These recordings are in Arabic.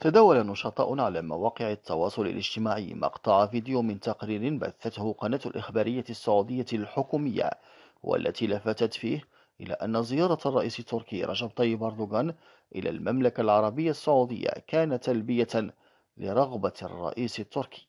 تداول نشطاء على مواقع التواصل الاجتماعي مقطع فيديو من تقرير بثته قناة الإخبارية السعودية الحكومية والتي لفتت فيه إلى أن زيارة الرئيس التركي رجب طيب أردوغان إلى المملكة العربية السعودية كانت تلبية لرغبة الرئيس التركي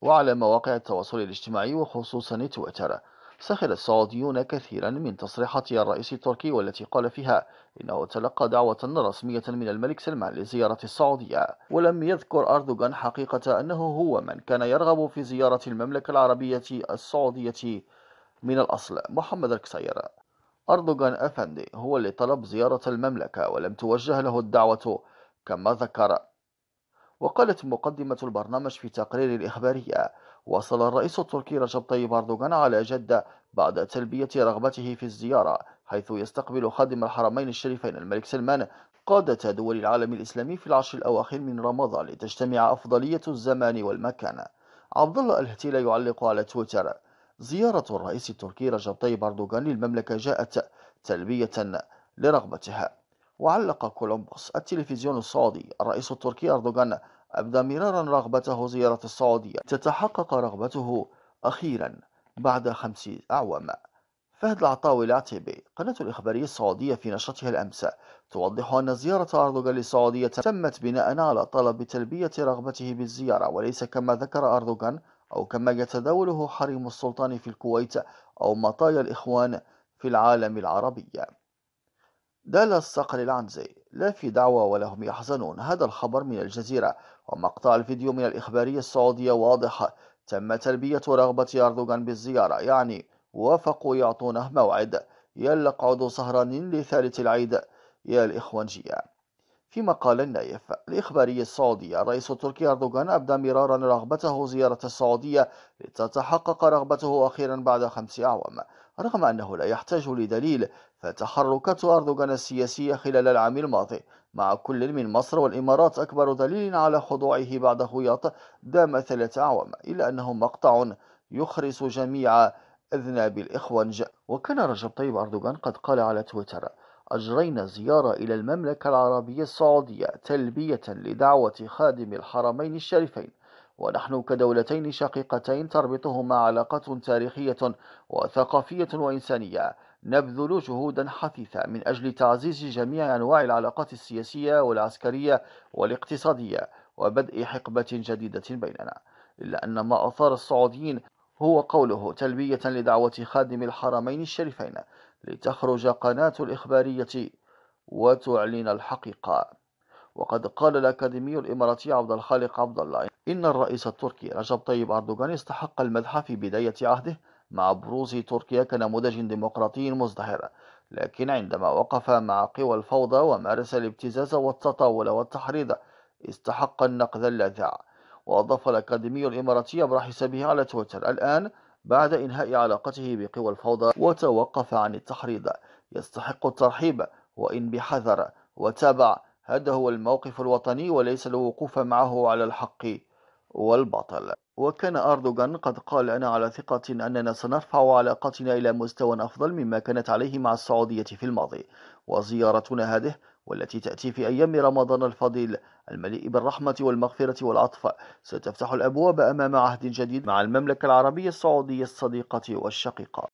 وعلى مواقع التواصل الاجتماعي وخصوصا تويتر سخر السعوديون كثيرا من تصريحات الرئيس التركي والتي قال فيها إنه تلقى دعوة رسمية من الملك سلمان لزيارة السعودية ولم يذكر أردوغان حقيقة أنه هو من كان يرغب في زيارة المملكة العربية السعودية من الأصل محمد الكسير أردوغان أفندي هو اللي طلب زيارة المملكة ولم توجه له الدعوة كما ذكر وقالت مقدمة البرنامج في تقرير الإخبارية وصل الرئيس التركي رجب طيب أردوغان على جدة بعد تلبية رغبته في الزيارة حيث يستقبل خادم الحرمين الشريفين الملك سلمان قادة دول العالم الإسلامي في العشر الأواخر من رمضان لتجتمع أفضلية الزمان والمكان عبد الله الهتيلي يعلق على تويتر زيارة الرئيس التركي رجب طيب أردوغان للمملكة جاءت تلبية لرغبتها وعلق كولومبوس التلفزيون السعودي الرئيس التركي أردوغان أبدى مرارا رغبته زيارة السعودية تتحقق رغبته أخيرا بعد خمس أعوام فهد العطاوي العتيبي قناة الإخبارية السعودية في نشرتها الأمس توضح أن زيارة أردوغان للسعودية تمت بناء على طلب تلبية رغبته بالزيارة وليس كما ذكر أردوغان أو كما يتداوله حريم السلطان في الكويت أو مطايا الإخوان في العالم العربي دال الصقر العنزي لا في دعوة ولهم يحزنون هذا الخبر من الجزيرة ومقطع الفيديو من الإخبارية السعودية واضح تم تلبية رغبة أردوغان بالزيارة يعني وافقوا يعطونه موعد يلا اقعدوا سهرانين لثالث العيد يا الإخوانجية في مقال نايف الإخباري السعودي الرئيس التركي أردوغان أبدى مرارا رغبته زيارة السعودية لتتحقق رغبته أخيرا بعد خمس أعوام رغم أنه لا يحتاج لدليل فتحركات أردوغان السياسية خلال العام الماضي مع كل من مصر والإمارات أكبر دليل على خضوعه بعد خياط دام ثلاث أعوام إلا أنه مقطع يخرس جميع أذناب الإخوانج وكان رجب طيب أردوغان قد قال على تويتر أجرينا زيارة إلى المملكة العربية السعودية تلبية لدعوة خادم الحرمين الشريفين ونحن كدولتين شقيقتين تربطهما علاقة تاريخية وثقافية وإنسانية نبذل جهودا حثيثة من أجل تعزيز جميع أنواع العلاقات السياسية والعسكرية والاقتصادية وبدء حقبة جديدة بيننا إلا أن ما أثار السعوديين هو قوله تلبية لدعوة خادم الحرمين الشريفين لتخرج قناة الإخبارية وتعلن الحقيقة وقد قال الأكاديمي الإماراتي عبد الخالق عبد الله إن الرئيس التركي رجب طيب أردوغان استحق المدح في بداية عهده مع بروز تركيا كنموذج ديمقراطي مزدهر لكن عندما وقف مع قوى الفوضى ومارس الابتزاز والتطاول والتحريض استحق النقد اللاذع وأضاف الأكاديمي الإماراتي حسابه على تويتر الآن بعد إنهاء علاقته بقوى الفوضى وتوقف عن التحريض يستحق الترحيب وإن بحذر وتابع هذا هو الموقف الوطني وليس الوقوف معه على الحق والبطل وكان أردوغان قد قال أنا على ثقة أننا سنرفع علاقتنا إلى مستوى أفضل مما كانت عليه مع السعودية في الماضي وزيارتنا هذه والتي تأتي في أيام رمضان الفضيل المليء بالرحمة والمغفرة والعطف ستفتح الأبواب أمام عهد جديد مع المملكة العربية السعودية الصديقة والشقيقة